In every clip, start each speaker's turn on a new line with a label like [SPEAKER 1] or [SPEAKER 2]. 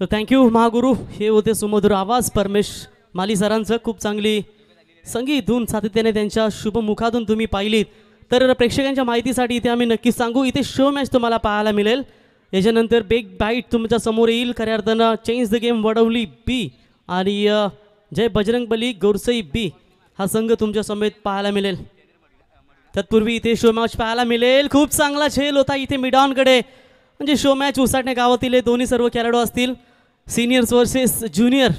[SPEAKER 1] तर थँक्यू महागुरु हे होते सुमधुर आवाज परमेश माली सरांचं खूप चांगली संगीतून सातत्याने त्यांच्या शुभमुखातून तुम्ही पाहिलीत तर प्रेक्षकांच्या माहितीसाठी इथे आम्ही नक्कीच सांगू इथे शो मॅच तुम्हाला पाहायला मिळेल याच्यानंतर बिग बाईट तुमच्या समोर येईल खऱ्या अर्थानं change the game Vadavali B आणि जय बजरंगबली गोरसई बी हा संघ तुमच्या समेत पाहायला मिळेल तत्पूर्वी इथे शो मॅच पाहायला मिळेल खूप चांगला झेल होता इथे मिडॉनकडे म्हणजे शो मॅच उसाटणे गावातील हे दोन्ही सर्व खेळाडू असतील सिनियर्स वर्सेस ज्युनियर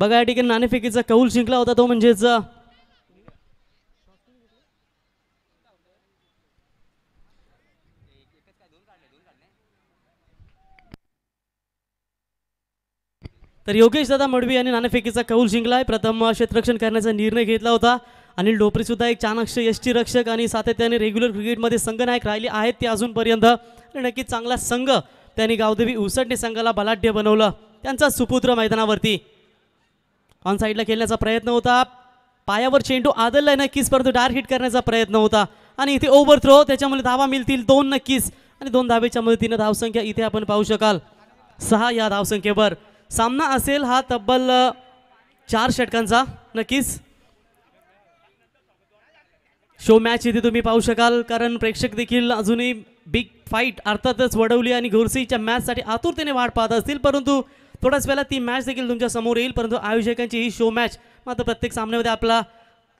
[SPEAKER 1] बघा या ठिकाणी नाणेफेकीचा कौल जिंकला होता तो म्हणजेच तर योगेश दादा मडवी यांनी नाणेफेकीचा कौल जिंकला आहे प्रथम क्षेत्ररक्षण करण्याचा निर्णय घेतला होता अनिल ढोपरी सुद्धा एक चाणाक्ष यष्टी रक्षक आणि सातत्याने रेग्युलर क्रिकेटमध्ये संघ नायक राहिले आहेत ते अजूनपर्यंत नक्कीच चांगला संघ त्यांनी गावदेवी उसटणे संघाला बलाढ्य बनवलं त्यांचा सुपुत्र मैदानावरती ऑन साईडला खेळण्याचा प्रयत्न होता पायावर चेंडू आदललाय नक्कीच परंतु डार्क हिट करण्याचा प्रयत्न होता आणि इथे ओव्हर थ्रो त्याच्यामुळे धावा मिळतील दोन नक्कीच आणि दोन धावेच्या मदतीनं धावसंख्या इथे आपण पाहू शकाल सहा या धावसंख्येवर सामना असेल हा तब्बल चार षटकांचा नक्कीच शो मॅच इथे तुम्ही पाहू शकाल कारण प्रेक्षक देखील अजूनही बिग फाईट अर्थातच वडवली आणि घोरसीच्या मॅचसाठी आतुरतेने वाट पाहत असतील परंतु थोड्याच वेळा ती मॅच देखील तुमच्या समोर येईल परंतु आयोजकांची ही शो मॅच मात्र प्रत्येक सामन्यामध्ये आपला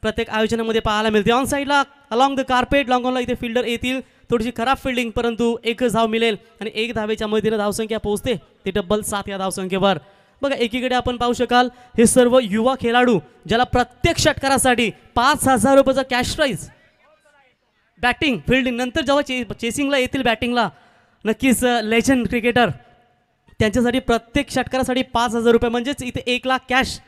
[SPEAKER 1] प्रत्येक आयोजनामध्ये पाहायला मिळते ऑन साईडला अलॉंग द कार्पेट लॉंगॉनला इथे फिल्डर येतील थोडीशी खराब फिल्डिंग परंतु एकच धाव मिळेल आणि एक धावेच्या मदतीनं धावसंख्या पोहोचते ते डब्बल सात या धावसंख्येवर बघा एकीकडे आपण पाहू शकाल हे सर्व युवा खेळाडू ज्याला प्रत्येक षटकारासाठी पाच हजार रुपयाचा कॅश प्राईज बॅटिंग फिल्डिंग नंतर जेव्हा चे चेसिंगला येतील बॅटिंगला नक्कीच लेजंड क्रिकेटर त्यांच्यासाठी प्रत्येक षटकारासाठी पाच हजार रुपये म्हणजेच इथे एक लाख कॅश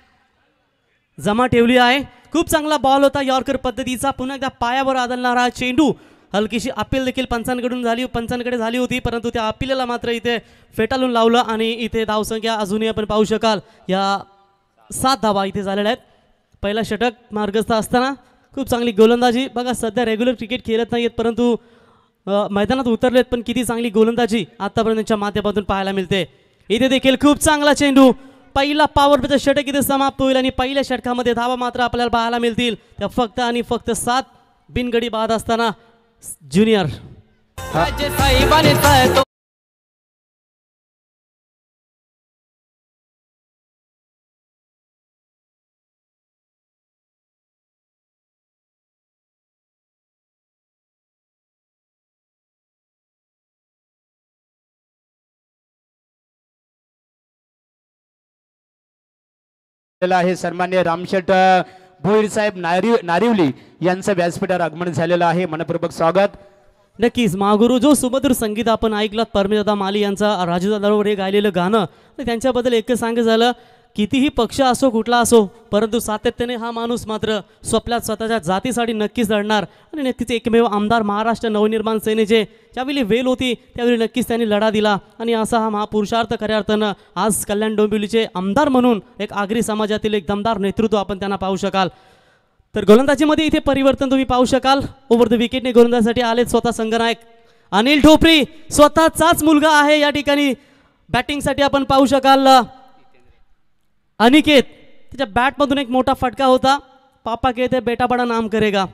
[SPEAKER 1] जमा ठेवली आहे खूप चांगला बॉल होता यॉर्कर पद्धतीचा पुन्हा एकदा पायावर आदलणारा चेंडू हलकीशी अपील देखील पंचांकडून झाली पंचांकडे झाली होती परंतु त्या अपिलेला मात्र इथे फेटाळून लावलं आणि इथे धावसंख्या अजूनही आपण पाहू शकाल या सात धावा इथे झालेल्या आहेत पहिला षटक मार्गस्थ असताना खूप चांगली गोलंदाजी बघा सध्या रेग्युलर क्रिकेट खेळत नाही आहेत परंतु मैदानात उतरलेत पण किती चांगली गोलंदाजी आतापर्यंतच्या माध्यमातून पाहायला मिळते इथे देखील खूप चांगला चेंडू पहिला पॉवर प्लेचा षटक इथे समाप्त होईल आणि पहिल्या षटकामध्ये धावा मात्र आपल्याला पाहायला मिळतील त्या फक्त आणि फक्त सात बिनगडी बाद असताना ज्युनियर
[SPEAKER 2] आहे सन्मान्य रामशेट भोईर साहेब नारिव नारिवली
[SPEAKER 1] यांचं व्यासपीठावर आगमन झालेलं आहे मनपूर्वक स्वागत नक्कीच महागुरु जो सुमधुर संगीत आपण ऐकलात परमेदादा माली यांचा राजूदादावर हे गायलेलं गाणं त्यांच्याबद्दल एकच सांग झालं कितीही पक्ष असो कुठला असो परंतु सातत्याने हा माणूस मात्र स्वप्नात स्वतःच्या जातीसाठी नक्कीच लढणार आणि नक्कीच एकमेव आमदार महाराष्ट्र नवनिर्माण सेनेचे ज्यावेळी वेल होती त्यावेळी नक्कीच त्यांनी लढा दिला आणि असा हा महापुरुषार्थ खऱ्या अर्थानं आज कल्याण डोंबिवलीचे आमदार म्हणून एक आगरी समाजातील एक दमदार नेतृत्व आपण त्यांना पाहू शकाल तर गोलंदाजीमध्ये इथे परिवर्तन तुम्ही पाहू शकाल ओव्हर द विकेटने गोलंदाजासाठी आले स्वतः संगनायक अनिल ठोपरी स्वतःचाच मुलगा आहे या ठिकाणी बॅटिंगसाठी आपण पाहू शकाल अनिकेत त्याच्या बॅटमधून एक मोठा फटका होता पापा कहते बेटा बडा नाम करेगा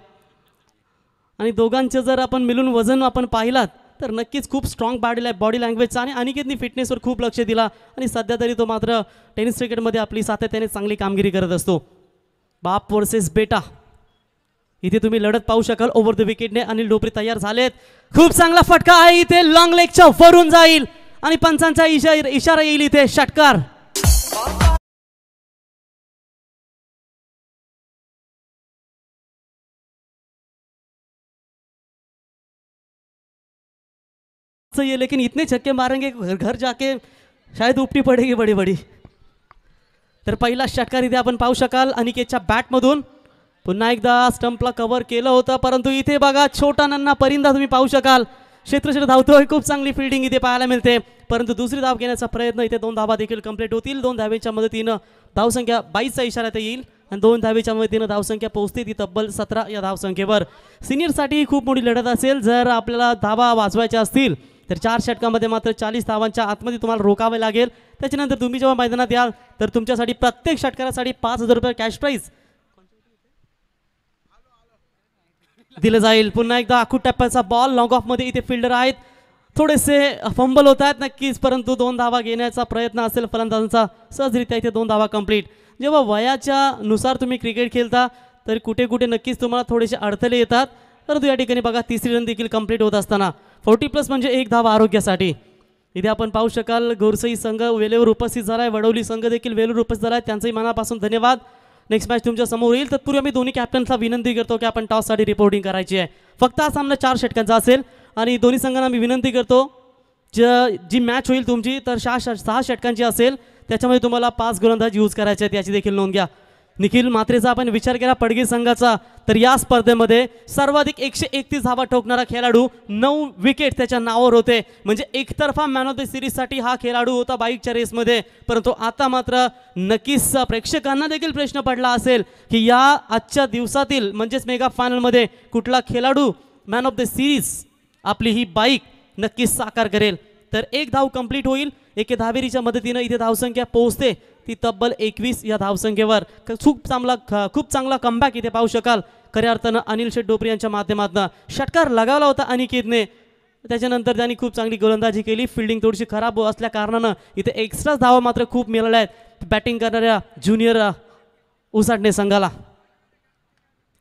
[SPEAKER 1] आणि दोघांचं जर आपण मिळून वजन आपण पाहिलात तर नक्कीच खूप स्ट्रॉंग बॉडी लॅ बॉडी लँग्वेजचा आणि अनिकेतनी फिटनेसवर खूप लक्ष दिला आणि सध्या तरी तो मात्र टेनिस क्रिकेटमध्ये आपली सातत्याने चांगली कामगिरी करत असतो बाप वर्सेस बेटा इथे तुम्ही लढत पाहू शकाल ओव्हर द विकेटने अनिल डोपरी तयार झालेत खूप चांगला फटका आहे इथे लॉंग लेगच्या वरून जाईल आणि पंचांचा इशा इशारा येईल इथे षटकार सही लेकिन इतने छक्के मारेंगे घर घर जाके शायद उपटी पडेगी बडी बडी तर पहिला षटकार इथे आपण पाहू शकाल अनिकेतच्या बॅटमधून पुन्हा एकदा स्टंपला कव्हर केलं होतं परंतु इथे बघा छोटा नन्ना परिंदा तुम्ही पाहू शकाल क्षेत्रक्षेत्र धावतोय खूप चांगली फिल्डिंग इथे पाहायला मिळते परंतु दुसरी धाव घेण्याचा प्रयत्न इथे दोन धावा देखील कंप्लीट होतील दोन धावेच्या मदतीनं धावसंख्या बाईसचा इशारा ते येईल आणि दोन धावेच्या मदतीनं धावसंख्या पोहोचते ती तब्बल सतरा या धावसंख्येवर सिनियरसाठी खूप मोठी लढत असेल जर आपल्याला धावा वाजवायचे असतील तर चार षटकामध्ये मात्र चाळीस धावांच्या आतमध्ये तुम्हाला रोकावे लागेल त्याच्यानंतर तुम्ही जेव्हा मैदानात याल तर तुमच्यासाठी प्रत्येक षटकारासाठी पाच हजार रुपये कॅश प्राईज दिलं जाईल पुन्हा एकदा आखूट टप्प्याचा बॉल लॉंग ऑफमध्ये इथे फिल्डर आहेत थोडेसे फंबल होत आहेत नक्कीच परंतु दोन धावा घेण्याचा प्रयत्न असेल फलंदाजांचा सहजरित्या इथे दोन धावा कंप्लीट जेव्हा वयाच्या नुसार तुम्ही क्रिकेट खेळता तर कुठे कुठे नक्कीच तुम्हाला थोडेसे अडथळे येतात परंतु या ठिकाणी बघा तिसरी रन देखील कंप्लीट होत असताना फोर्टी प्लस म्हणजे एक धाव आरोग्यासाठी इथे आपण पाहू शकाल गोरसई संघ वेळेवर उपस्थित झाला आहे वडवली संघ देखील वेळेवर उपस्थित झाला आहे त्यांचाही मनापासून धन्यवाद नेक्स्ट मॅच तुमच्या समोर येईल तत्पूर्वी आम्ही दोन्ही कॅप्टन्सला विनंती करतो की आपण टॉससाठी रिपोर्टिंग करायची आहे फक्त हा सामना चार षटकांचा असेल आणि दोन्ही संघांना मी विनंती करतो ज जी मॅच होईल तुमची तर सहा सहा षटकांची असेल त्याच्यामध्ये तुम्हाला पाच गोलंदाज यूज करायचे आहेत याची देखील नोंद घ्या निखिल मात्रेचा आपण विचार केला पडगी संघाचा तर या स्पर्धेमध्ये सर्वाधिक एकशे एकतीस धावा ठोकणारा खेळाडू नऊ विकेट त्याच्या नावावर होते म्हणजे एकतर्फा मॅन ऑफ द सिरीजसाठी हा खेळाडू होता बाईकच्या रेसमध्ये परंतु आता मात्र नक्कीच प्रेक्षकांना देखील प्रश्न पडला असेल की या आजच्या दिवसातील म्हणजेच मेगा फायनलमध्ये कुठला खेळाडू मॅन ऑफ द सिरीज आपली ही बाईक नक्कीच साकार करेल तर एक धाव कंप्लीट होईल एके धावेरीच्या मदतीनं इथे धावसंख्या पोहोचते ती तब्बल एकवीस या धावसंख्येवर खूप चांगला खूप चांगला कमबॅक इथे पाहू शकाल खऱ्या अर्थानं अनिल शेठ डोपरे यांच्या माध्यमातून षटकार लगावला होता अनिकेतने त्याच्यानंतर त्यांनी खूप चांगली गोलंदाजी केली फिल्डिंग थोडीशी खराब असल्या कारणानं इथे एक्स्ट्राच धावा मात्र खूप मिळाल्या आहेत बॅटिंग करणाऱ्या ज्युनियर उसाटणे संघाला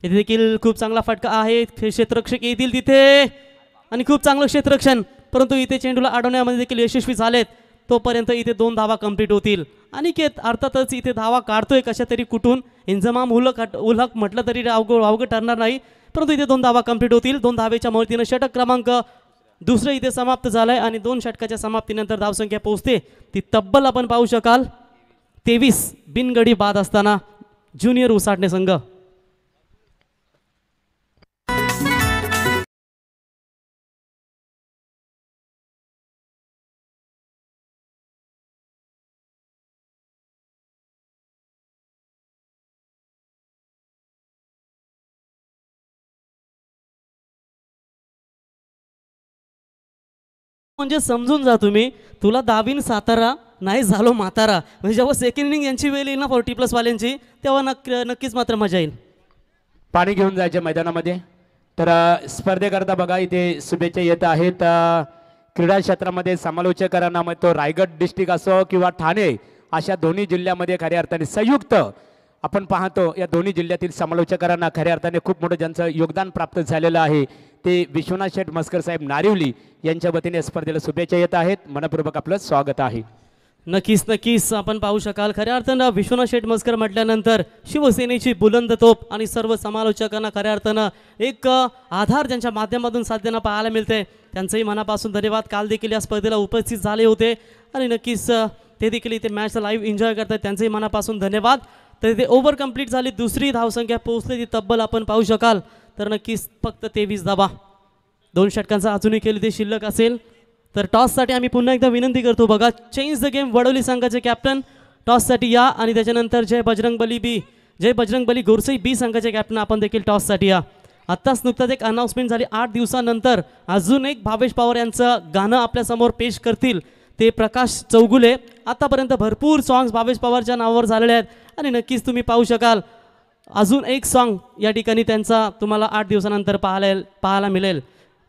[SPEAKER 1] इथे देखील खूप चांगला फटका आहे क्षेत्ररक्षक येतील तिथे आणि खूप चांगलं क्षेत्ररक्षण परंतु इथे चेंडूला अडवण्यामध्ये देखील यशस्वी झालेत तोपर्यंत इथे दोन धावा कंप्लीट होतील अनिकेत अर्थातच इथे धावा काढतोय कशा तरी कुठून इंजमाम उलक उलहक म्हटलं तरी अवघड अवघड ठरणार नाही परंतु इथे दोन धावा कंप्लीट होतील दोन धावेच्या मदतीनं षटक क्रमांक दुसरं इथे समाप्त झालं आणि दोन षटकाच्या समाप्तीनंतर धावसंख्या पोहोचते ती तब्बल आपण पाहू शकाल तेवीस बिनगडी बाद असताना ज्युनियर उसाटणे संघ म्हणजे समजून जा तुम्ही तुला दाबीन सातारा नाही झालो म्हातारा म्हणजे जेव्हा सेकंड इनिंग यांची वेळ येईल ना प्लस वाल्यांची तेव्हा नक्क नक्कीच मात्र मजा येईल पाणी घेऊन जायचे
[SPEAKER 2] मैदानामध्ये तर स्पर्धेकरता बघा इथे शुभेच्छा येत आहेत क्रीडा क्षेत्रामध्ये समालोचकांना मग तो रायगड डिस्ट्रिक्ट असो किंवा ठाणे अशा दोन्ही जिल्ह्यामध्ये खऱ्या अर्थाने संयुक्त आपण पाहतो या दोन्ही जिल्ह्यातील समालोचकांना खऱ्या अर्थाने खूप मोठं ज्यांचं योगदान प्राप्त झालेलं आहे ते विश्वनाथ शेठ मस्कर साहेब नारिवली यांच्या वतीने स्पर्धेला शुभेच्छा येत आहेत मनपूर्वक आपलं स्वागत आहे
[SPEAKER 1] नक्कीच नक्कीच आपण पाहू शकाल खऱ्या अर्थानं विश्वनाथ शेठ मस्कर म्हटल्यानंतर शिवसेनेची बुलंद तोप आणि सर्व समालोचकांना खऱ्या अर्थानं एक आधार ज्यांच्या माध्यमातून साध्यांना पाहायला मिळते त्यांचंही मनापासून धन्यवाद काल देखील या स्पर्धेला उपस्थित झाले होते आणि नक्कीच ते देखील इथे मॅच लाईव्ह एन्जॉय करतात त्यांचंही मनापासून धन्यवाद तर इथे ओव्हर कम्प्लीट झाली दुसरी धावसंख्या पोहोचली ती तब्बल आपण पाहू शकाल तर नक्कीच फक्त तेवीस धाबा दोन षटकांचा अजूनही खेळ ते शिल्लक असेल तर टॉससाठी आम्ही पुन्हा एकदा विनंती करतो बघा चेंज द गेम वडोली संघाचे कॅप्टन टॉससाठी या आणि त्याच्यानंतर जय बजरंग बली बी जय बजरंग बली गोरसई बी संघाचे कॅप्टन आपण देखील टॉससाठी या आत्ताच नुकताच एक अनाऊन्समेंट झाली आठ दिवसानंतर अजून एक भावेश पवार यांचं गाणं आपल्यासमोर पेश करतील ते प्रकाश चौगुले आतापर्यंत भरपूर सॉंग्स भावेश पवारच्या नावावर झालेले आहेत आणि नक्कीच तुम्ही पाहू शकाल अजून एक सॉन्ग या ठिकाणी त्यांचा तुम्हाला आठ दिवसानंतर पाहायला पाहायला मिळेल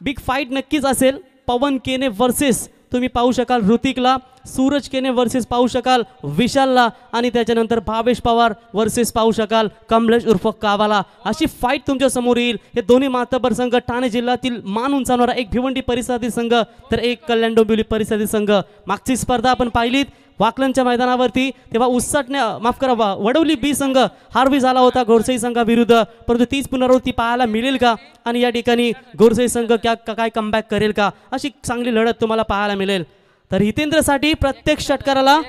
[SPEAKER 1] बिग फाईट नक्कीच असेल पवन केने वर्सेस तुम्ही पाहू शकाल ऋतिकला सूरज केने वर्सेस पाहू शकाल विशालला आणि त्याच्यानंतर भावेश पवार वर्सेस पाहू शकाल कमलेश उर्फ कावाला अशी फाईट समोर येईल हे दोन्ही मातबर संघ ठाणे जिल्ह्यातील मान उंचावणारा एक भिवंडी परिसरातील संघ तर एक कल्याण डोंबिवली परिसरातील संघ मागची स्पर्धा आपण पाहिलीत वाकलनच्या मैदानावरती तेव्हा उत्साटने माफ करा वडवली बी संघ हारवी झाला होता संघा संघाविरुद्ध परंतु तीच पुनरावृत्ती पाहायला मिळेल का आणि या ठिकाणी गोरसाई संघ क्या काय कमबॅक करेल का अशी चांगली लढत तुम्हाला पाहायला मिळेल तर हितेंद्रसाठी प्रत्येक षटकाराला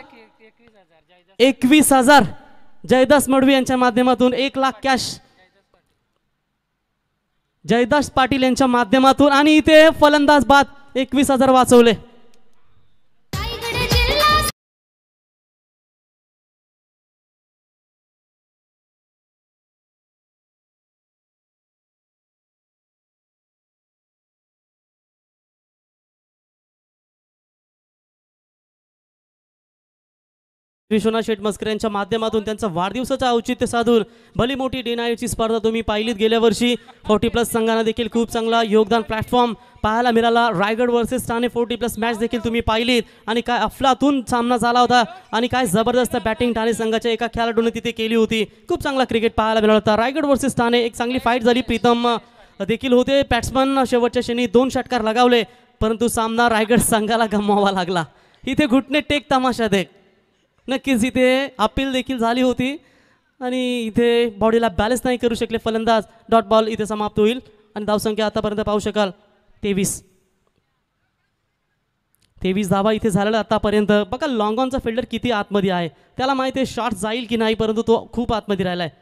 [SPEAKER 1] एकवीस हजार जयदास मडवी यांच्या माध्यमातून एक लाख कॅश जयदास पाटील यांच्या माध्यमातून आणि इथे फलंदाज बाद एकवीस हजार वाचवले विश्वनाथ शेठ मस्कर यांच्या माध्यमातून त्यांचा वाढदिवसाचं औचित्य साधून भली मोठी डेनायची स्पर्धा तुम्ही पाहिलीत गेल्या वर्षी फोर्टी प्लस संघाने देखील खूप चांगला योगदान प्लॅटफॉर्म पाहायला मिळाला Raigad versus Thane forty plus match देखील तुम्ही पाहिलीत आणि काय अफलातून सामना झाला होता आणि काय जबरदस्त बॅटिंग ठाणे संघाच्या एका खेळाडूने तिथे केली होती खूप चांगला क्रिकेट पाहायला मिळाला होता रायगड वर्सेस ठाणे एक चांगली फाईट झाली प्रीतम देखील होते बॅट्समन शेवटच्या शेनी दोन षटकार लगावले परंतु सामना रायगड संघाला गमवावा लागला इथे घुटणे टेक तमाशा देख नक्कीच इथे अपील देखील झाली होती आणि इथे बॉडीला बॅलन्स नाही करू शकले फलंदाज डॉट बॉल इथे समाप्त होईल आणि धावसंख्या आतापर्यंत पाहू शकाल तेवीस तेवीस धावा इथे झालेला आतापर्यंत बघा ऑनचा फिल्डर किती आतमध्ये आहे त्याला माहिती आहे शॉर्ट जाईल की नाही परंतु तो खूप आतमध्ये राहिला आहे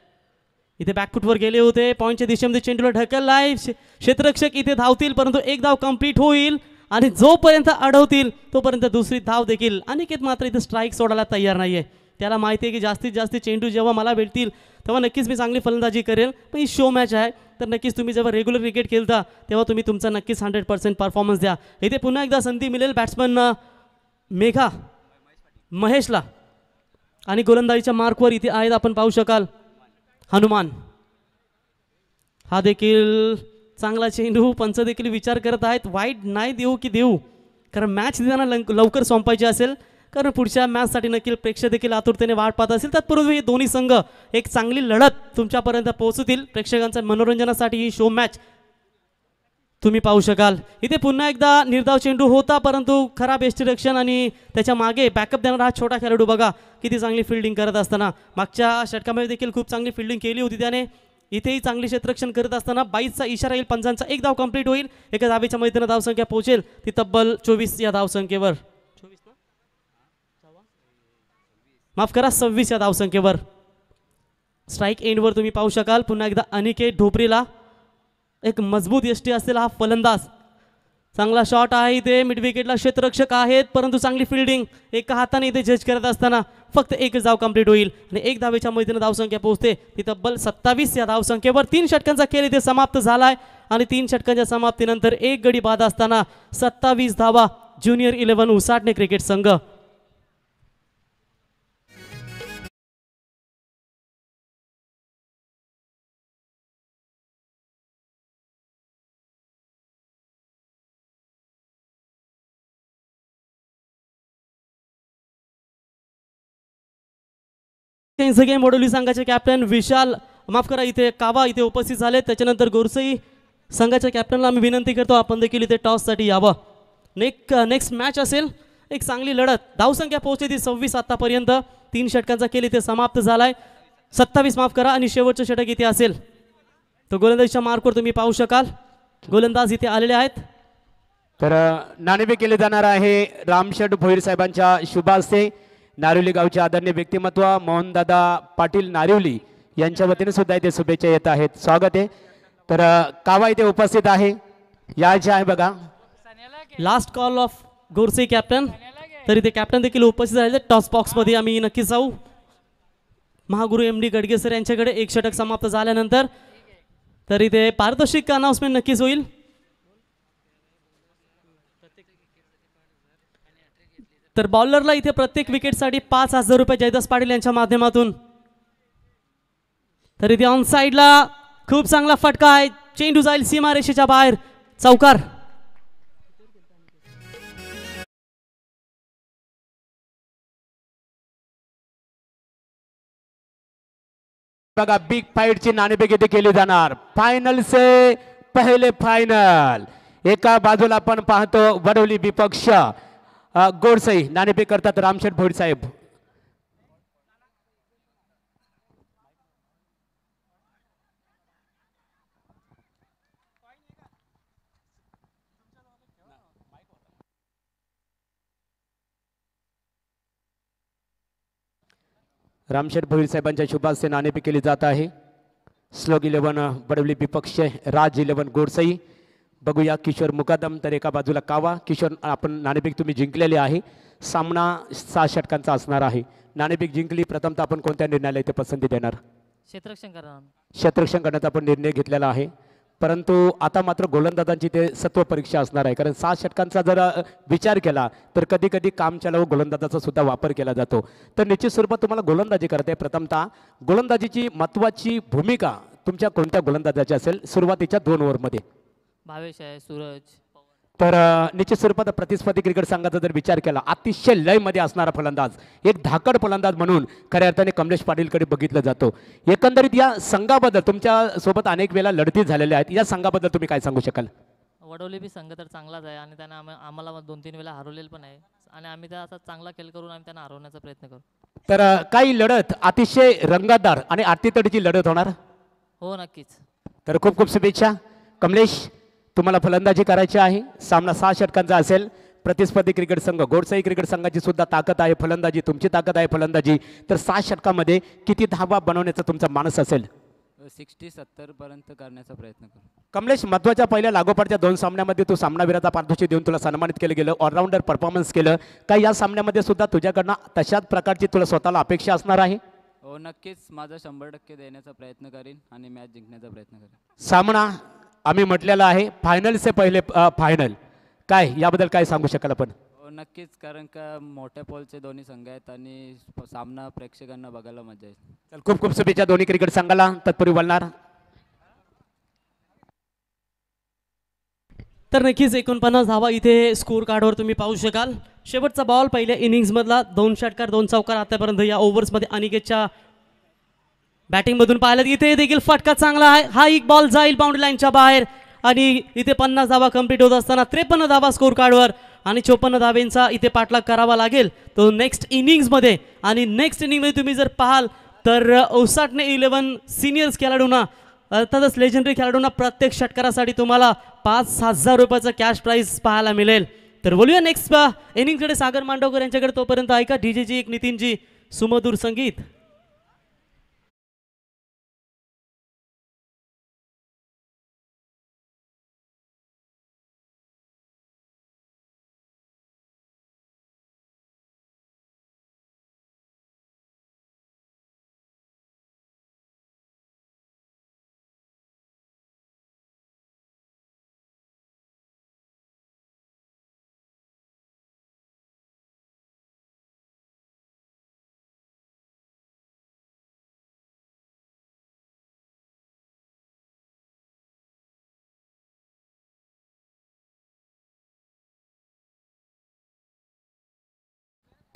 [SPEAKER 1] इथे बॅकफूटवर गेले होते पॉईंटच्या दिशेमध्ये चेंडूला ढकलला आहे क्षेत्ररक्षक इथे धावतील परंतु एक धाव कम्प्लीट होईल आणि जोपर्यंत अडवतील तोपर्यंत दुसरी धाव देखील अनिकेत मात्र इथे स्ट्राईक सोडायला तयार नाही आहे त्याला माहिती आहे की जास्तीत जास्त चेंडू जेव्हा मला भेटतील तेव्हा नक्कीच मी चांगली फलंदाजी करेल पण ही शो मॅच आहे तर नक्कीच तुम्ही जेव्हा रेग्युलर क्रिकेट खेळता तेव्हा तुम्ही तुमचा नक्कीच हंड्रेड पर्सेंट परफॉर्मन्स द्या इथे पुन्हा एकदा संधी मिळेल बॅट्समन मेघा महेशला आणि गोलंदाजीच्या मार्कवर इथे आहेत आपण पाहू शकाल हनुमान हा देखील चांगला चेंडू पंच देखील विचार करत आहेत वाईट नाही देऊ की देऊ कारण मॅच देताना लवकर संपायची असेल कारण पुढच्या मॅचसाठी नक्की प्रेक्षक देखील आतुरतेने वाट पाहत असेल तत्पूर्वी हे दोन्ही संघ एक चांगली लढत तुमच्यापर्यंत पोहोचतील प्रेक्षकांच्या मनोरंजनासाठी ही शो मॅच तुम्ही पाहू शकाल इथे पुन्हा एकदा निर्धाव चेंडू होता परंतु खराब एस्टिरक्षण आणि त्याच्या मागे बॅकअप देणारा हा छोटा खेळाडू बघा किती चांगली फिल्डिंग करत असताना मागच्या षटकामध्ये देखील खूप चांगली फिल्डिंग केली होती त्याने इथेही चांगले क्षेत्ररक्षण करत असताना बाईसचा इशारा येईल पंचांचा एक धाव कंप्लीट होईल एका धावेच्या मैदान धावसंख्या पोहोचेल ती तब्बल चोवीस या धावसंख्येवर चोवीस माफ करा सव्वीस या धावसंख्येवर स्ट्राईक एंडवर तुम्ही पाहू शकाल पुन्हा एकदा अनिकेत ढोपरीला एक मजबूत यष्टी असेल हा फलंदाज चांगला शॉट आहे इथे मिड विकेटला क्षेत्ररक्षक आहेत परंतु चांगली फिल्डिंग एका हाताने इथे जज करत असताना फक्त एक धाव कंप्लीट होईल आणि एक धावेच्या मैदानात धावसंख्या पोहोचते ती बल सत्तावीस या धावसंख्येवर तीन षटकांचा खेळ इथे समाप्त झालाय आणि तीन षटकांच्या समाप्तीनंतर एक गडी बाद असताना सत्तावीस धावा ज्युनियर इलेव्हन उसाटणे क्रिकेट संघ आणि सगळे मोडोली संघाचे कॅप्टन विशाल माफ करा इथे कावा इथे उपस्थित झाले त्याच्यानंतर गोरसई संघाच्या कॅप्टनला आम्ही विनंती करतो आपण देखील इथे टॉससाठी यावं नेक नेक्स्ट मॅच असेल एक चांगली लढत धावसंख्या पोहोचली ती सव्वीस आतापर्यंत तीन षटकांचा खेळ इथे समाप्त झाला आहे सत्तावीस माफ करा आणि शेवटचं षटक इथे असेल तो गोलंदाजीच्या मार्कवर तुम्ही पाहू शकाल गोलंदाज इथे आलेले आहेत तर नाणेबे केले जाणार
[SPEAKER 2] आहे रामशेठ भोईर साहेबांच्या शुभास्ते नारिवली गावचे आदरणीय व्यक्तिमत्व मोहनदादा पाटील नारिवली यांच्या वतीने सुद्धा इथे शुभेच्छा येत आहेत स्वागत आहे तर कावा इथे उपस्थित आहे या जे आहे बघा
[SPEAKER 1] last call of Gorase captain तर इथे कॅप्टन देखील उपस्थित झाले टॉस बॉक्समध्ये आम्ही नक्की जाऊ महागुरु एम डी गडगे सर यांच्याकडे एक षटक समाप्त झाल्यानंतर तर इथे पारितोषिक अनाउन्समेंट नक्कीच होईल तर बॉलरला इथे प्रत्येक साठी पाच हजार रुपये जयदास पाटील यांच्या माध्यमातून तर इथे ऑन साइडला खूप चांगला फटका आहे चेंडू जाईल सीमारेषेच्या बाहेर चौकार
[SPEAKER 2] बघा बिग फाईट ची ते केली जाणार फायनल से पहिले फायनल एका बाजूला आपण पाहतो वडवली विपक्ष गोडसई नाणेपे करतात रामशेठ भोई साहेब रामशेठ भोईर साहेबांच्या शुभासे नाणेपी केली जात आहे स्लोग इलेव्हन बडवली विपक्ष राज इलेवन गोडसई बघूया किशोर मुकादम तर एका बाजूला कावा किशोर आपण नाणेपेक तुम्ही जिंकलेले आहे सामना सहा षटकांचा असणार आहे नाणेपेक जिंकली प्रथमतः आपण कोणत्या निर्णयाला इथे पसंती देणार
[SPEAKER 3] क्षेत्ररक्षण करणार
[SPEAKER 2] क्षेत्ररक्षण करण्याचा आपण निर्णय घेतलेला आहे परंतु आता मात्र गोलंदाजांची ते सत्व परीक्षा असणार आहे कारण सहा षटकांचा जर विचार केला तर कधी कधी काम चलाव गोलंदाजाचा सुद्धा वापर केला जातो तर निश्चित स्वरूपात तुम्हाला गोलंदाजी करते प्रथमतः गोलंदाजीची महत्वाची भूमिका तुमच्या कोणत्या गोलंदाजाची असेल सुरुवातीच्या दोन ओव्हरमध्ये
[SPEAKER 1] भावेश आहे सूरज
[SPEAKER 2] तर निश्चित स्वरूपात प्रतिस्पर्धी क्रिकेट संघाचा जर विचार केला अतिशय लय मध्ये असणारा फलंदाज एक धाकड फलंदाज म्हणून खऱ्या अर्थाने कमलेश पाटीलकडे बघितलं जातो एकंदरीत या संघाबद्दल तुमच्या सोबत अनेक वेळा लढती झालेल्या आहेत या संघाबद्दल तुम्ही काय सांगू शकाल
[SPEAKER 1] वडवली बी संघ तर चांगलाच आहे आणि त्यांना आम्हाला दोन तीन वेळा हरवलेलं पण आहे आणि आम्ही त्या असा चांगला खेळ करून आम्ही त्यांना हरवण्याचा प्रयत्न करू
[SPEAKER 2] तर काही लढत अतिशय रंगादार आणि आरतीतडीची लढत होणार हो नक्कीच तर खूप खूप शुभेच्छा कमलेश तुम्हाला फलंदाजी करायची आहे सामना सहा षटकांचा असेल प्रतिस्पर्धी क्रिकेट संघ गोडसाई क्रिकेट संघाची सुद्धा ताकद आहे फलंदाजी तुमची ताकद आहे फलंदाजी तर सहा षटकामध्ये किती धावा बनवण्याचा तुमचा मानस असेल
[SPEAKER 3] सिक्स्टी सत्तर पर्यंत करण्याचा प्रयत्न
[SPEAKER 2] कमलेश महत्वाच्या पहिल्या लागोपाठच्या दोन सामन्यामध्ये तू सामनावीराचा पारितोषिक देऊन तुला सन्मानित केलं गेलं ऑलराऊंडर परफॉर्मन्स केलं का या सामन्यामध्ये सुद्धा तुझ्याकडनं तशाच प्रकारची तुला स्वतःला अपेक्षा असणार आहे हो नक्कीच माझा शंभर टक्के देण्याचा प्रयत्न करीन आणि मॅच जिंकण्याचा प्रयत्न करेन सामना आम्ही म्हटलेलं आहे फायनलचे पहिले फायनल काय याबद्दल काय सांगू शकाल आपण हो, नक्कीच कारण का मोठ्या पॉलचे दोन्ही संघ आहेत आणि सामना प्रेक्षकांना बघायला मजा येईल चल खूप खूप शुभेच्छा दोन्ही क्रिकेट संघाला तत्पूर्वी बोलणार
[SPEAKER 1] तर नक्कीच एकोणपन्नास धावा इथे स्कोर कार्डवर तुम्ही पाहू शकाल शेवटचा बॉल पहिल्या इनिंग्समधला दोन षटकार दोन चौकार आतापर्यंत या ओव्हर्समध्ये अनिकेतच्या बॅटिंग मधून पाहिलं इथे देखील फटका चांगला आहे हा एक बॉल जाईल बाउंड्री लाईनच्या बाहेर आणि इथे पन्नास धावा कंप्लीट होत असताना त्रेपन्न धावा स्कोर कार्डवर आणि चोपन्न धावेंचा इथे पाठलाग करावा लागेल तो नेक्स्ट मध्ये आणि नेक्स्ट इनिंगमध्ये तुम्ही जर पाहाल तर औसाटने इलेव्हन सिनियर्स खेळाडूंना अर्थातच लेजेंडरी खेळाडूंना प्रत्येक षटकारासाठी तुम्हाला पाच हजार रुपयाचा कॅश प्राईज पाहायला मिळेल तर बोलूया नेक्स्ट इनिंगकडे सागर मांडवकर यांच्याकडे तोपर्यंत ऐका डीजेजी एक नितीनजी सुमधूर संगीत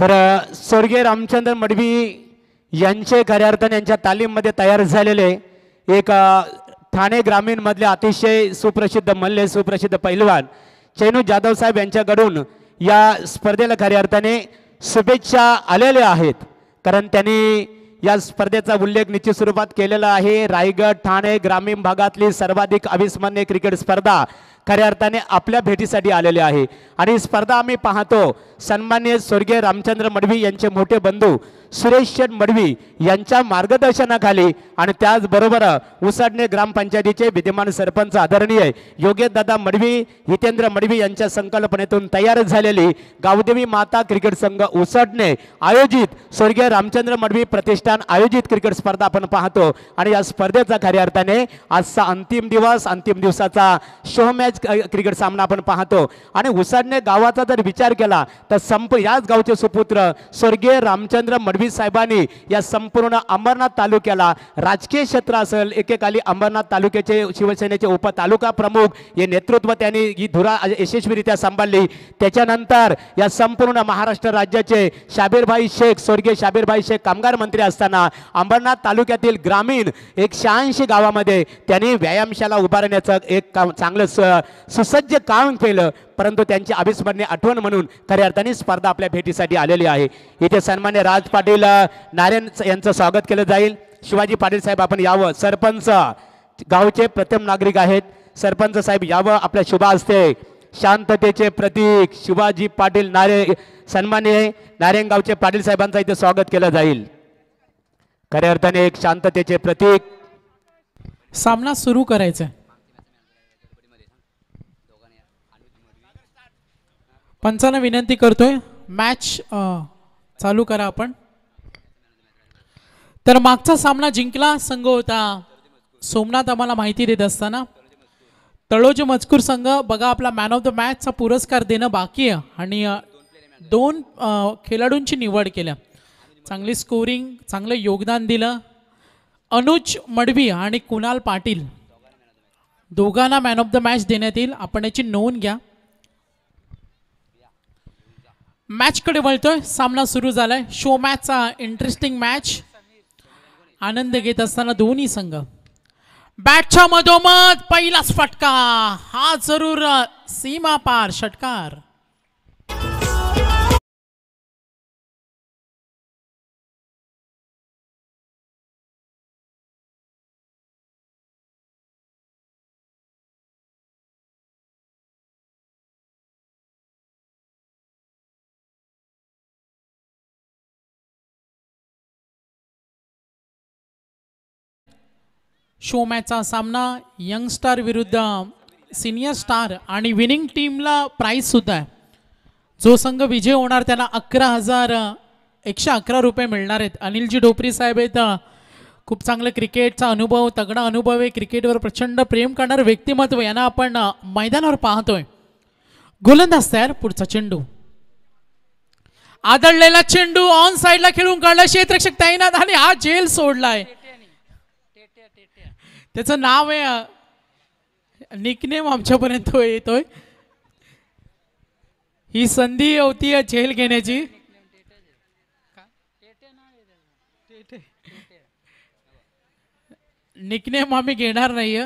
[SPEAKER 2] तर स्वर्गीय रामचंद्र मडवी यांचे खऱ्या अर्थाने यांच्या तालीममध्ये तयार झालेले एक ठाणे ग्रामीणमधले अतिशय सुप्रसिद्ध मल्ले सुप्रसिद्ध पैलवान चैनू जाधव साहेब यांच्याकडून या स्पर्धेला खऱ्या अर्थाने शुभेच्छा आलेल्या आहेत कारण त्यांनी या स्पर्धेचा उल्लेख निश्चित स्वरूपात केलेला आहे रायगड ठाणे ग्रामीण भागातली सर्वाधिक अविस्मरणीय क्रिकेट स्पर्धा खऱ्या अर्थाने आपल्या भेटीसाठी आलेले आहे आणि स्पर्धा आम्ही पाहतो सन्मान्य स्वर्गीय रामचंद्र मडवी यांचे मोठे बंधू सुरेश मडवी यांच्या मार्गदर्शनाखाली आणि त्याचबरोबर उसाडणे ग्रामपंचायतीचे विद्यमान सरपंच आदरणीय योगेशदादा मडवी हितेंद्र मडवी यांच्या संकल्पनेतून तयार झालेली गावदेवी माता क्रिकेट संघ उसाडणे आयोजित स्वर्गीय रामचंद्र मडवी प्रतिष्ठान आयोजित क्रिकेट स्पर्धा आपण पाहतो आणि या स्पर्धेचा खऱ्या अर्थाने आजचा अंतिम दिवस अंतिम दिवसाचा शो मॅच क्रिकेट सामना आपण पाहतो आणि हुसडने गावाचा जर विचार केला तर संप याच गावचे सुपुत्र स्वर्गीय रामचंद्र मडवी साहेबांनी या संपूर्ण अंबरनाथ तालुक्याला राजकीय क्षेत्र असेल एकेकाली अंबरनाथ तालुक्याचे शिवसेनेचे उप तालुका प्रमुख हे नेतृत्व त्यांनी ही धुरा यशस्वीरित्या सांभाळली त्याच्यानंतर या संपूर्ण महाराष्ट्र राज्याचे शाबीरभाई शेख स्वर्गीय शाबीरभाई शेख कामगार मंत्री असताना अंबरनाथ तालुक्यातील ग्रामीण एक शहाऐंशी गावामध्ये त्यांनी व्यायामशाला उभारण्याचं एक काम चांगलं सुसज्ज काम केलं परंतु त्यांची अविस्मरणीय आठवण म्हणून खऱ्या अर्थाने स्पर्धा आपल्या भेटीसाठी आलेली आहे इथे सन्मान्य राज पाटील नारायण यांचं स्वागत केलं जाईल शिवाजी पाटील साहेब आपण यावं सरपंच गावचे प्रथम नागरिक आहेत सरपंच साहेब यावं आपल्या शुभा असते शांततेचे प्रतीक शिवाजी पाटील नारे सन्मान्य नारायणगावचे पाटील साहेबांचा इथे स्वागत केलं जाईल खऱ्या अर्थाने एक शांततेचे प्रतीक सामना सुरू करायचा
[SPEAKER 4] पंचांना विनंती करतोय मॅच चालू करा आपण तर मागचा सामना जिंकला संघ होता सोमनाथ आम्हाला माहिती देत असताना तळोज मजकूर संघ बघा आपला मॅन ऑफ द मॅचचा पुरस्कार देणं बाकी आहे आणि दोन खेळाडूंची निवड केल्या चांगली स्कोरिंग चांगलं योगदान दिलं अनुज मडवी आणि कुणाल पाटील दोघांना मॅन ऑफ द मॅच देण्यात येईल आपण याची नोंद घ्या कड़े वळतोय सामना सुरू झालाय शो मॅचचा इंटरेस्टिंग मॅच आनंद घेत असताना दोन्ही संघ बॅटच्या मधोमध पहिलाच
[SPEAKER 3] फटका हा जरूर सीमा पार षटकार शो मॅचचा सामना स्टार
[SPEAKER 4] विरुद्ध सिनियर स्टार आणि विनिंग टीमला सुद्धा आहे जो संघ विजय होणार त्याला अकरा हजार एकशे अकरा रुपये मिळणार आहेत अनिलजी डोपरी साहेब आहेत खूप चांगलं क्रिकेटचा अनुभव तगडा अनुभव आहे क्रिकेटवर प्रचंड प्रेम करणारं व्यक्तिमत्व यांना आपण मैदानावर पाहतोय गोलंदाज तयार पुढचा चेंडू आदळलेला चेंडू ऑन साईडला खेळून काढला शेतरक्षक तैनात आणि हा जेल सोडलाय त्याचं नाव आहे निकनेम आमच्यापर्यंत येतोय ही संधी होती झेल घेण्याची निकनेम आम्ही घेणार नाही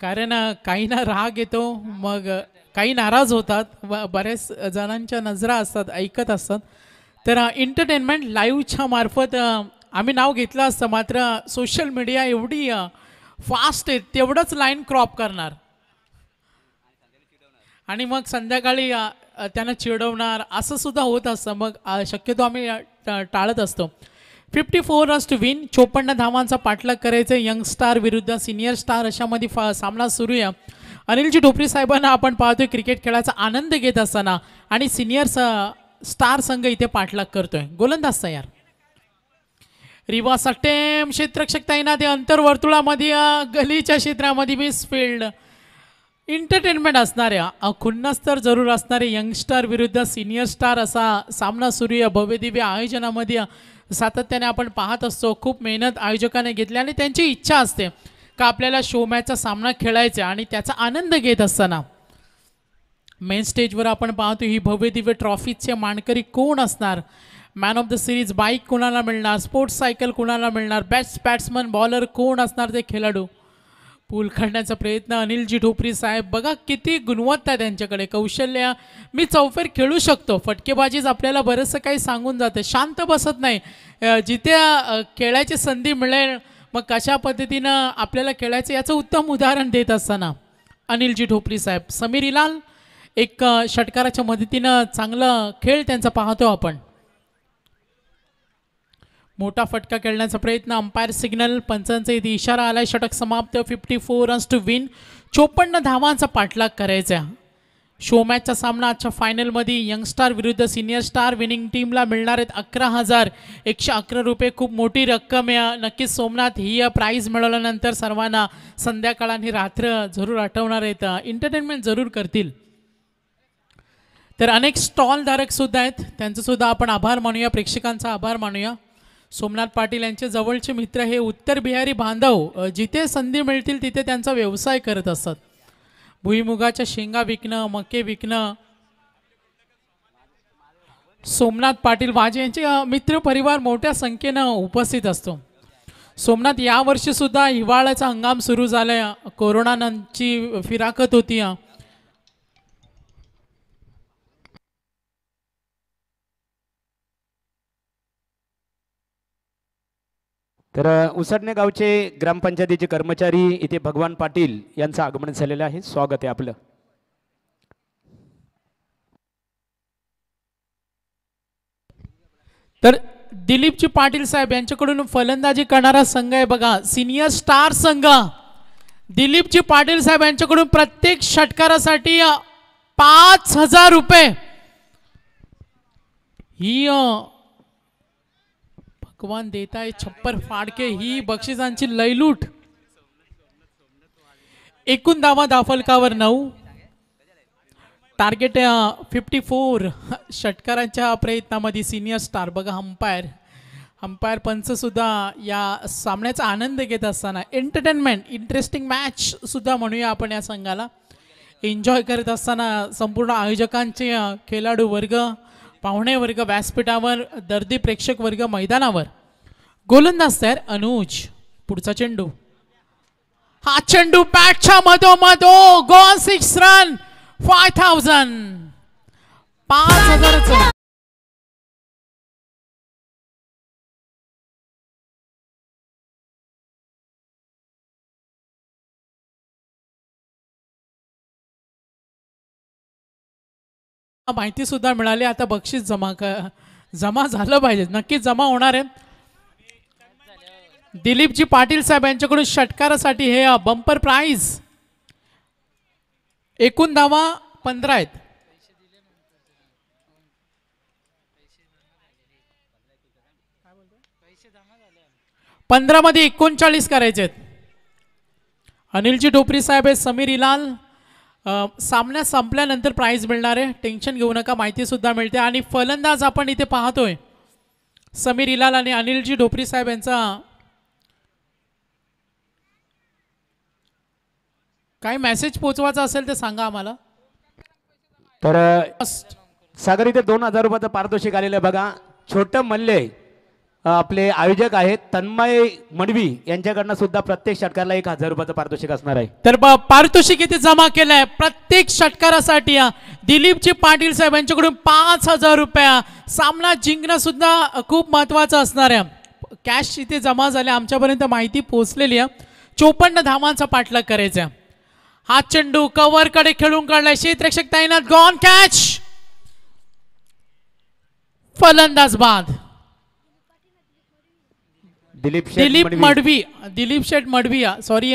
[SPEAKER 4] कारण काही ना राग येतो मग काही नाराज होतात बऱ्याच जणांच्या नजरा असतात ऐकत असतात तर एंटरटेनमेंट लाईव्हच्या मार्फत आम्ही नाव घेतलं असतं मात्र सोशल मीडिया एवढी फास्ट आहे तेवढंच लाईन क्रॉप करणार आणि मग संध्याकाळी त्यांना चिडवणार असं सुद्धा होत असतं मग शक्यतो आम्ही टाळत असतो फिफ्टी फोर टू विन चोपन्न धावांचा पाठलाग करायचं यंग स्टार विरुद्ध सिनियर स्टार अशामध्ये फा सामना सुरू आहे अनिलजी ढोपरी साहेबांना आपण पाहतोय क्रिकेट खेळाचा आनंद घेत असताना आणि सिनियर स्टार संघ इथे पाठलाग करतोय गोलंदाजचा तयार रिवा अटेम क्षेत्रक्षक तैनात वर्तुळामध्ये गलीच्या क्षेत्रामध्ये मिस फील्ड एंटरटेनमेंट असणाऱ्या खुन्नास तर जरूर असणारे यंगस्टार विरुद्ध सिनियर स्टार असा सामना सुरू आहे भव्यदिव्य आयोजनामध्ये सातत्याने आपण पाहत असतो खूप मेहनत आयोजकाने घेतली आणि त्यांची इच्छा असते का आपल्याला शो मॅचचा सामना खेळायचा आणि त्याचा आनंद घेत असताना मेन स्टेजवर आपण पाहतो ही भव्यदिव्य ट्रॉफीचे मानकरी कोण असणार man of the series bike कोणाला मिळणार स्पोर्ट्स सायकल कोणाला मिळणार बेस्ट बॅट्समन बॉलर कोण असणार ते खेळाडू पूल खडण्याचा प्रयत्न अनिलजी ढोपरी साहेब बघा किती गुणवत्ता आहे त्यांच्याकडे कौशल्य मी चौफेर खेळू शकतो फटकेबाजीच आपल्याला बरंचसं काही सांगून जाते शांत बसत नाही जिथे खेळायची संधी मिळेल मग कशा पद्धतीनं आपल्याला खेळायचं याचं उत्तम उदाहरण देत असताना अनिलजी ढोपरी साहेब समीर इलाल एक षटकाराच्या मदतीनं चांगलं खेळ त्यांचा पाहतो आपण मोठा फटका खेळण्याचा प्रयत्न अंपायर सिग्नल पंचांचा इथे इशारा आलाय षटक समाप्त fifty four runs to win चोपन्न धावांचा पाठलाग करायचा शो मॅचचा सामना आजच्या फायनलमध्ये यंगस्टार विरुद्ध सिनियर स्टार विनिंग टीमला मिळणार आहेत अकरा हजार एकशे अकरा रुपये खूप मोठी रक्कम या नक्कीच सोमनाथ ही प्राईज मिळवल्यानंतर सर्वांना संध्याकाळ आणि रात्र जरूर आठवणार आहेत एंटरटेनमेंट जरूर करतील तर अनेक स्टॉलधारक सुद्धा आहेत त्यांचंसुद्धा आपण आभार मानूया प्रेक्षकांचा आभार मानूया सोमनाथ पाटील यांचे जवळचे मित्र हे उत्तर बिहारी बांधव जिथे संधी मिळतील तिथे त्यांचा व्यवसाय करत असत भुईमुगाच्या शेंगा विकणं मके विकणं सोमनाथ पाटील वाजे यांचे मित्र परिवार मोठ्या संख्येनं उपस्थित असतो सोमनाथ यावर्षीसुद्धा हिवाळ्याचा हंगाम सुरू झाला कोरोनाची फिराकत होती
[SPEAKER 2] तर उसडणे गावचे ग्रामपंचायतीचे कर्मचारी इथे भगवान पाटील यांचं आगमन झालेलं आहे स्वागत आहे आपलं तर दिलीपजी पाटील
[SPEAKER 4] साहेब यांच्याकडून फलंदाजी करणारा संघ आहे बघा सिनियर स्टार संघ दिलीपजी पाटील साहेब यांच्याकडून प्रत्येक षटकारासाठी पाच हजार रुपये ही भगवान देत छप्पर फाडके ही बक्षिसांची लयलूट एकूण दावा दाफलकावर नऊ टार्गेट फिफ्टी फोर षटकारांच्या प्रयत्नामध्ये सिनियर स्टार बघा अंपायर अंपायर पंचसुद्धा या सामन्याचा आनंद घेत असताना एंटरटेनमेंट इंटरेस्टिंग मॅचसुद्धा म्हणूया आपण या संघाला एन्जॉय करत असताना संपूर्ण आयोजकांचे खेळाडू वर्ग पाहुणे वर्ग व्यासपीठावर दर्दी प्रेक्षक वर्ग मैदानावर गोलंदाज तयार अनुज पुढचा चेंडू हा चेंडू
[SPEAKER 3] मधो मधो गोल सिक्स रन फाय थाउजंड पाच हजार माहिती सुद्धा मिळाली आता बक्षीस जमा जमा झालं पाहिजे नक्की जमा होणार आहे
[SPEAKER 4] दिलीपजी पाटील साहेब यांच्याकडून षटकारासाठी हे बंपर प्राईज एकूण धावा पंधरा आहेत पंधरामध्ये एकोणचाळीस करायचे आहेत अनिलजी डोपरी साहेब आहेत समीर इलाल सामना संपल्यानंतर प्राईज मिळणार आहे टेन्शन घेऊ नका माहितीसुद्धा मिळते आणि फलंदाज आपण इथे पाहतोय समीर इलाल आणि अनिलजी ढोपरी साहेब यांचा काही मेसेज पोचवायचा असेल तर सांगा आम्हाला
[SPEAKER 2] तर सागर इथे दोन हजार रुपयाचं पारितोषिक आलेलं बघा छोटं मल्ले आपले आयोजक आहेत तन्मय मडवी यांच्याकडनं सुद्धा प्रत्येक षटकाराला एक हजार रुपयाचं पारितोषिक असणार आहे
[SPEAKER 4] तर पारितोषिक इथे जमा केलं आहे प्रत्येक षटकारासाठी दिलीपजी पाटील साहेब यांच्याकडून पाच हजार रुपया सामना जिंकणं सुद्धा खूप महत्वाचं असणार आहे कॅश इथे जमा झाल्या आमच्यापर्यंत माहिती पोहोचलेली आहे चोपन्न धावांचा पाठलाग करायचा हा चेंडू कव्हर कडे खेळून काढलाय शेतरक्षक तायनात गॉन कॅच फलंदाज बाद
[SPEAKER 2] दिलीप दिलीप मडवी
[SPEAKER 4] दिलीप शेठ मडवी सॉरी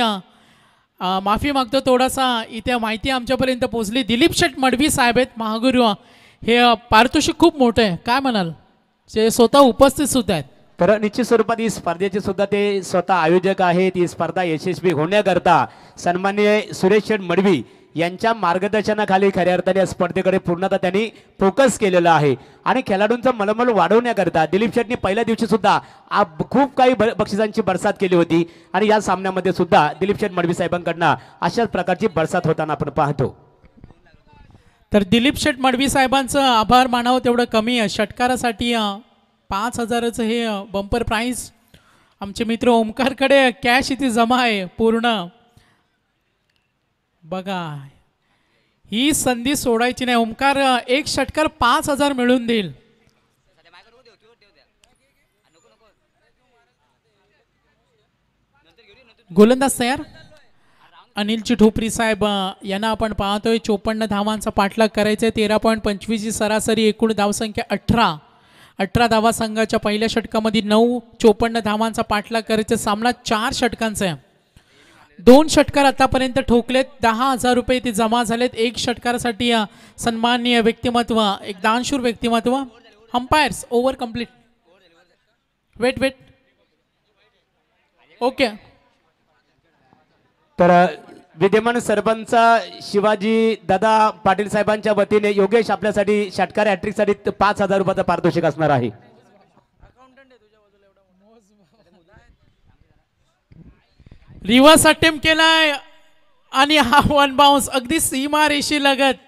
[SPEAKER 4] माफी मागतो थोडासा इथे माहिती आमच्यापर्यंत पोहोचली दिलीप शेठ मडवी साहेब आहेत महागुरू
[SPEAKER 2] हे पारितोषिक खूप मोठं आहे काय म्हणाल ते स्वतः उपस्थित सुद्धा आहेत तर निश्चित स्वरूपात ही स्पर्धेचे सुद्धा ते स्वतः आयोजक आहेत ही स्पर्धा यशस्वी होण्याकरता सन्मान्य सुरेश शेठ मडवी यांच्या मार्गदर्शनाखाली खऱ्या अर्थाने या स्पर्धेकडे पूर्णतः त्यांनी फोकस केलेला आहे आणि खेळाडूंचं मलमल वाढवण्याकरता दिलीप शेटने पहिल्या दिवशी सुद्धा खूप काही बक्षिसांची बरसात केली होती आणि या सामन्यामध्ये सुद्धा दिलीप शेठ मडवी साहेबांकडनं अशाच प्रकारची बरसात होताना आपण पाहतो
[SPEAKER 4] तर दिलीप शेठ मडवी साहेबांचं आभार मानावं तेवढं कमी आहे षटकारासाठी पाच हजाराचं हे बंपर प्राईज आमचे मित्र ओमकारकडे कॅश इथे जमा आहे पूर्ण बघा ही संधी सोडायची नाही ओमकार एक षटकार पाच हजार मिळून देईल गोलंदाज तयार अनिल चिठोपरी साहेब यांना आपण पाहतोय चोपन्न धावांचा पाठलाग करायचा आहे तेरा पॉईंट पंचवीसची सरासरी एकूण धावसंख्या अठरा अठरा धावा संघाच्या पहिल्या षटकामध्ये नऊ चोपन्न धावांचा पाठलाग करायचा सामना चार षटकांचा आहे दोन षटकार आतापर्यंत ठोकलेत दहा हजार रुपये ते जमा झालेत एक षटकारासाठी सन्माननीय व्यक्तिमत्व एक दानशूर व्यक्तिमत्व umpires over complete wait wait okay
[SPEAKER 2] तर विद्यमान सरपंच शिवाजी दादा पाटील साहेबांच्या वतीने योगेश आपल्यासाठी षटकार हॅट्रिकसाठी पाच हजार रुपयाचा पारितोषिक असणार आहे
[SPEAKER 4] रिवर्स अटेम्प्ट केलाय आणि हा वन बाउन्स अगदी सीमा लगत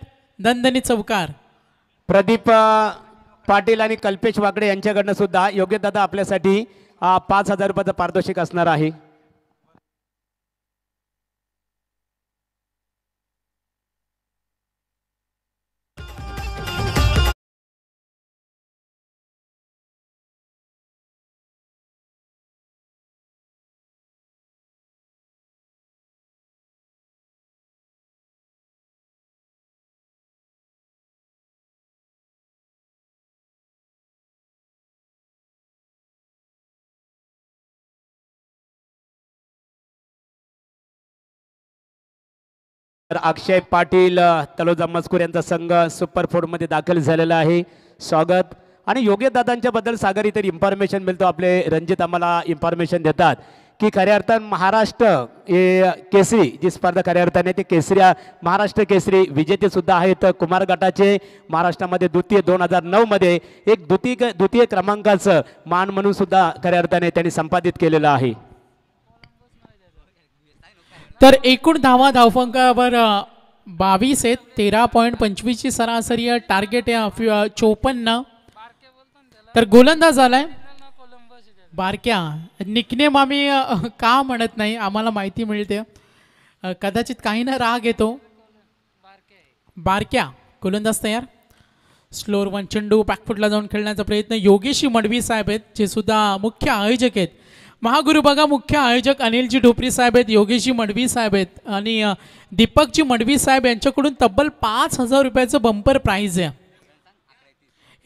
[SPEAKER 2] दंदनी चौकार प्रदीप पाटील आणि कल्पेश वाकडे यांच्याकडनं सुद्धा योग्य दादा आपल्यासाठी पाच हजार रुपयाचं पारितोषिक असणार आहे तर अक्षय पाटील तलोजा मजकूर यांचा संघ सुपर मध्ये दाखल झालेला आहे स्वागत आणि योग्य दादांच्या बद्दल सागर इतर इन्फॉर्मेशन मिळतो आपले रणजित आम्हाला इन्फॉर्मेशन देतात की खऱ्या अर्थानं महाराष्ट्र केसरी जी स्पर्धा खऱ्या अर्थाने ते केसरी महाराष्ट्र केसरी विजेतेसुद्धा आहेत कुमार गटाचे महाराष्ट्रामध्ये द्वितीय दोन हजार नऊमध्ये एक द्वितीय द्वितीय क्रमांकाचं मान म्हणून सुद्धा खऱ्या अर्थाने त्यांनी संपादित केलेलं आहे
[SPEAKER 4] तर एकूण धावा धावफंकावर बावीस आहेत तेरा पॉईंट पंचवीसची सरासरी टार्गेट आहे चोपन्न तर गोलंदाज झालाय बारक्या निकनेम आम्ही का म्हणत नाही आम्हाला माहिती मिळते कदाचित काही ना राग येतो बारक्या गोलंदाज तयार स्लोर वन चेंडू पॅकफुटला जाऊन खेळण्याचा प्रयत्न योगेशी मडवी साहेब आहेत जे सुद्धा मुख्य आयोजक आहेत महागुरु बघा मुख्य आयोजक अनिलजी ढोपरी साहेब आहेत योगेशजी मडवी साहेब आहेत आणि दीपकजी मडवी साहेब यांच्याकडून तब्बल पाच हजार रुपयाचं बंपर प्राईज आहे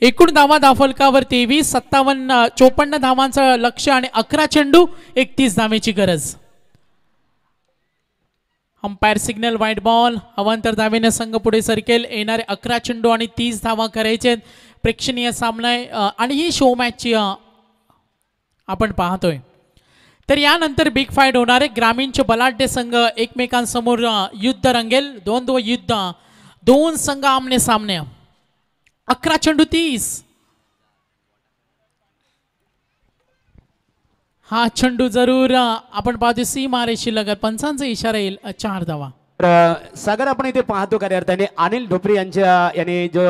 [SPEAKER 4] एकूण धावा दाफलकावर तेवीस सत्तावन्न चोपन्न धावांचं लक्ष आणि अकरा चेंडू एकतीस धावेची गरज अंपायर सिग्नल व्हाईट बॉल अवंतर धावेने संघ पुढे सरकेल येणारे अकरा चेंडू आणि तीस धावा करायचे प्रेक्षणीय सामना आहे आणि ही शो मॅचची आपण पाहतोय तर यानंतर बिग फाईट होणार आहे ग्रामीणचे बलाढ्य संघ एकमेकांसमोर युद्ध रंगेल दोन दो युद्ध दोन संघ आमने सामने अकरा चेंडू तीस हा चेंडू जरूर आपण पाहतो सी मारेशी लगत पंचांचा इशारा येईल चार
[SPEAKER 2] धावा सागर आपण इथे पाहतो खऱ्या अर्थाने अनिल ढोपरे यांच्या याने जो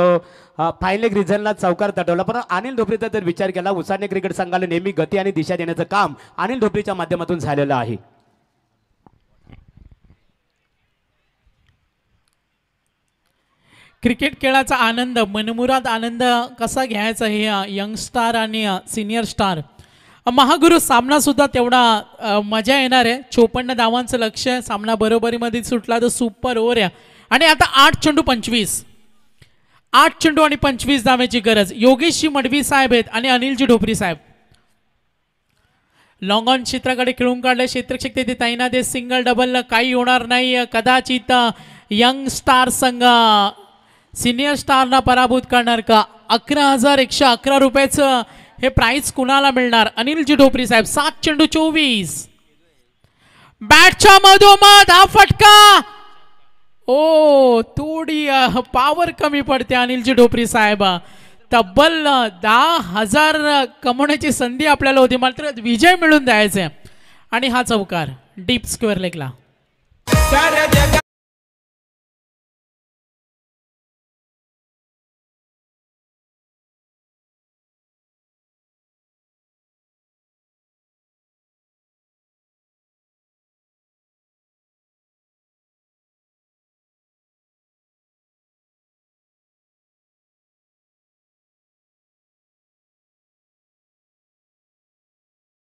[SPEAKER 2] फायनली रिझनला चौकार तटवला पण अनिल धोपरीचा जर विचार केला उसाने क्रिकेट संघाला नेहमी गती आणि दिशा देण्याचं काम अनिल धोपरीच्या माध्यमातून झालेलं आहे क्रिकेट खेळाचा आनंद
[SPEAKER 4] मनमुराद आनंद कसा घ्यायचा हे यंग स्टार आणि सिनियर स्टार महागुरु सुद्धा तेवढा मजा येणार आहे चोपन्न धावांचं लक्ष सामना बरोबरीमध्ये सुटला तर सुपर ओव्हर आहे आणि आता आठ चेंडू पंचवीस आठ चेंडू आणि पंचवीस धाव्याची गरज योगेशजी मडवी साहेब आहेत आणि अनिलजी ढोपरी साहेब लॉंग ऑन क्षेत्राकडे खेळून काढले क्षेत्रक्षक ते तैनात सिंगल डबल काही होणार नाही कदाचित यंग स्टार संघ सिनियर स्टारना पराभूत करणार का अकरा हजार एकशे अकरा रुपयाचं हे प्राइस कुणाला मिळणार अनिलजी ढोपरी साहेब सात चेंडू चोवीस बॅटच्या मधोमध हा फटका ओ थोडी पावर कमी पडते अनिलजी ढोपरी साहेबा तब्बल दहा हजार कमवण्याची संधी आपल्याला होती मात्र
[SPEAKER 3] विजय मिळून द्यायचे आणि हा चौकार डीप स्क्वेअर लेकला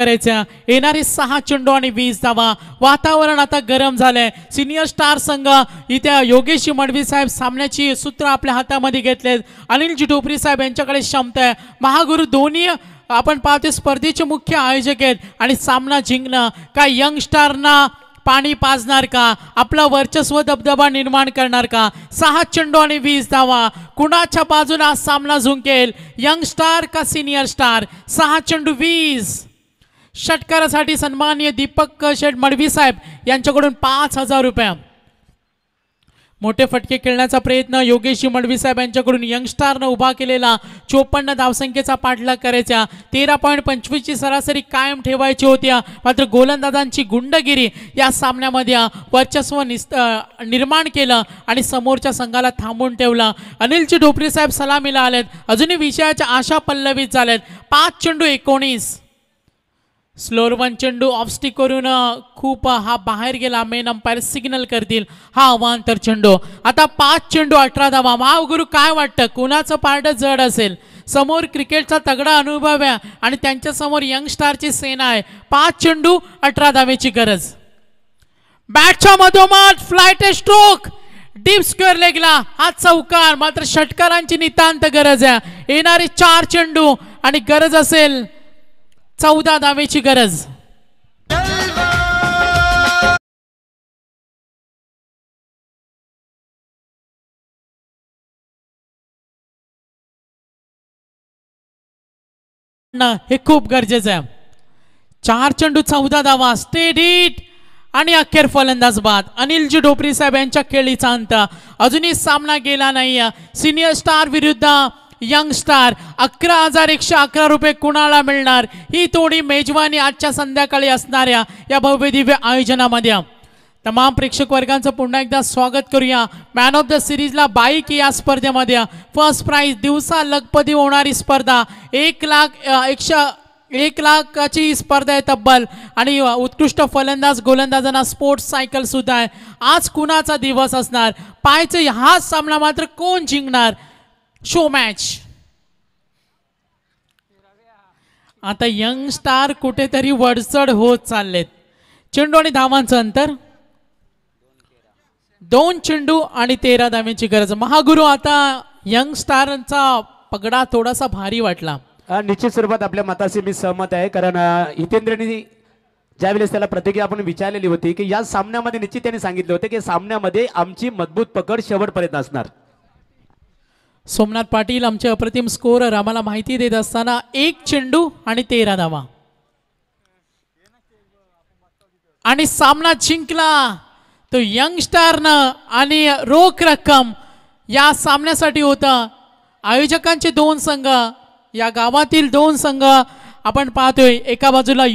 [SPEAKER 3] करायचं येणारे सहा चेंडू आणि वीस धावा वातावरण आता गरम झालंय सिनियर
[SPEAKER 4] स्टार संघ इथे योगेश मडवी साहेब सामन्याची सूत्र आपल्या हातामध्ये घेतले अनिलजी ढोपरी साहेब यांच्याकडे क्षमता आहे महागुरु दोन्ही आपण पाहतो स्पर्धेचे मुख्य आयोजक आहेत आणि सामना जिंकणं स्टार ना पाणी पाजणार का आपला वर्चस्व दबदबा निर्माण करणार का सहा चेंडू आणि वीस धावा कुणाच्या बाजूला सामना झुंकेल यंग स्टार का सिनियर स्टार सहा चेंडू वीस षटकारासाठी सन्मान्य दीपक शेठ मडवी साहेब यांच्याकडून पाच हजार रुपया मोठे फटके खेळण्याचा प्रयत्न योगेशी मडवी साहेब यांच्याकडून यंगस्टारनं उभा केलेला चोपन्न धावसंख्येचा पाठलाग करायचा तेरा पॉईंट पंचवीसची सरासरी कायम ठेवायची होती मात्र गोलंदाजांची गुंडगिरी या सामन्यामध्ये वर्चस्व निस निर्माण केलं आणि समोरच्या संघाला थांबून ठेवलं अनिलची ढोपरी साहेब सलामीला आलेत अजूनही विषयाच्या आशा पल्लवीत झाल्यात पाच चेंडू एकोणीस स्लोर वन चेंडू ऑफस्टिक करून खूप हा बाहेर गेला मेन अंपायर सिग्नल करतील हा अवांतर चेंडू आता पाच चेंडू अठरा धावा महागुरु काय वाटतं कुणाचं पार्ट जड असेल समोर क्रिकेटचा तगडा अनुभव आहे आणि त्यांच्यासमोर यंग स्टारची सेना आहे पाच चेंडू अठरा धावेची गरज बॅटच्या मधोमध फ्लायट स्ट्रोक डीप स्क्वेअर लेगला हा चौकार मात्र षटकारांची नितांत गरज आहे येणारे चार चेंडू आणि गरज असेल चौदा दावेची
[SPEAKER 3] गरज हे खूप गरजेचं आहे
[SPEAKER 4] चार चेंडू चौदा दावा स्टेडिट आणि अखेर फलंदाज बाद अनिलजी ढोपरी साहेब यांच्या खेळीचा अंत अजूनही सामना गेला नाही सिनियर स्टार विरुद्ध स्टार अकरा हजार एकशे अकरा रुपये कुणाला मिळणार ही थोडी मेजवानी आजच्या संध्याकाळी असणाऱ्या या भव्य दिव्य आयोजनामध्ये तमाम प्रेक्षक वर्गांचं पुन्हा एकदा स्वागत करूया मॅन ऑफ द सिरीजला बाईक या स्पर्धेमध्ये फर्स्ट प्राईज दिवसा लगपदी होणारी स्पर्धा एक लाख एकशे एक लाखाची स्पर्धा आहे तब्बल आणि उत्कृष्ट फलंदाज गोलंदाजांना स्पोर्ट्स सायकलसुद्धा आहे आज कुणाचा दिवस असणार पायचं हा सामना मात्र कोण जिंकणार शो मॅच आता यंग स्टार कुठेतरी वडचड होत चाललेत चेंडू आणि धावांचं अंतर दोन चेंडू आणि तेरा धाव्यांची गरज महागुरु आता यंग स्टारचा पगडा थोडासा भारी वाटला
[SPEAKER 2] निश्चित स्वरूपात आपल्या मताशी मी सहमत आहे कारण ज्या ज्यावेळेस त्याला प्रतिक्रिया आपण विचारलेली होती की या सामन्यामध्ये निश्चित त्यांनी सांगितले होते की सामन्यामध्ये आमची मजबूत पकड शेवटपर्यंत असणार सोमनाथ पाटील
[SPEAKER 4] आमचे अप्रतिम स्कोर आम्हाला माहिती देत असताना एक चेंडू आणि तेरा धावा आणि सामना जिंकला तो न आणि रोख रक्कम या सामन्यासाठी होता
[SPEAKER 3] आयोजकांचे दोन संघ या गावातील दोन संघ आपण पाहतोय एका बाजूला